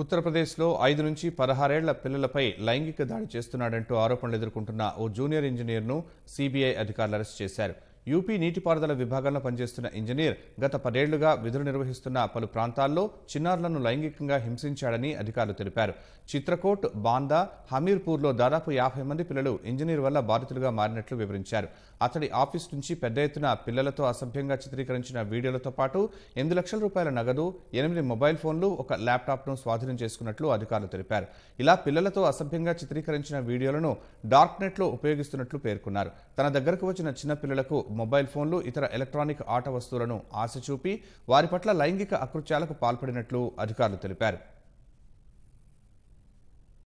ఉత్తరప్రదేశ్లో ఐదు నుంచి పదహారేళ్ల పిల్లలపై లైంగిక దాడి చేస్తున్నాడంటూ ఆరోపణలు ఎదుర్కొంటున్న ఓ జూనియర్ ఇంజనీర్ను సీబీఐ అధికారులు అరెస్ట్ చేశారు యూపీ నీటిపారుదల విభాగంలో పనిచేస్తున్న ఇంజనీర్ గత పదేళ్లుగా విధులు నిర్వహిస్తున్న పలు ప్రాంతాల్లో చిన్నారులను లైంగికంగా హింసించాడని అధికారులు తెలిపారు చిత్రకోట్ బాందా హమీర్పూర్లో దాదాపు యాభై మంది పిల్లలు ఇంజనీర్ వల్ల బాధితులుగా మారినట్లు వివరించారు అతడి ఆఫీస్ నుంచి పెద్ద ఎత్తున పిల్లలతో అసభ్యంగా చిత్రీకరించిన వీడియోలతో పాటు ఎనిమిది లక్షల రూపాయల నగదు ఎనిమిది మొబైల్ ఫోన్లు ఒక ల్యాప్టాప్ను స్వాధీనం చేసుకున్నట్లు అధికారులు తెలిపారు ఇలా పిల్లలతో అసభ్యంగా చిత్రీకరించిన వీడియోలను డార్క్ నెట్లో ఉపయోగిస్తున్నట్లు పేర్కొన్నారు తన దగ్గరకు వచ్చిన చిన్న పిల్లలకు మొబైల్ ఫోన్లు ఇతర ఎలక్ట్రానిక్ ఆట వస్తువులను ఆశ చూపి వారి పట్ల లైంగిక అకృత్యాలకు పాల్పడినట్లు అధికారులు తెలిపారు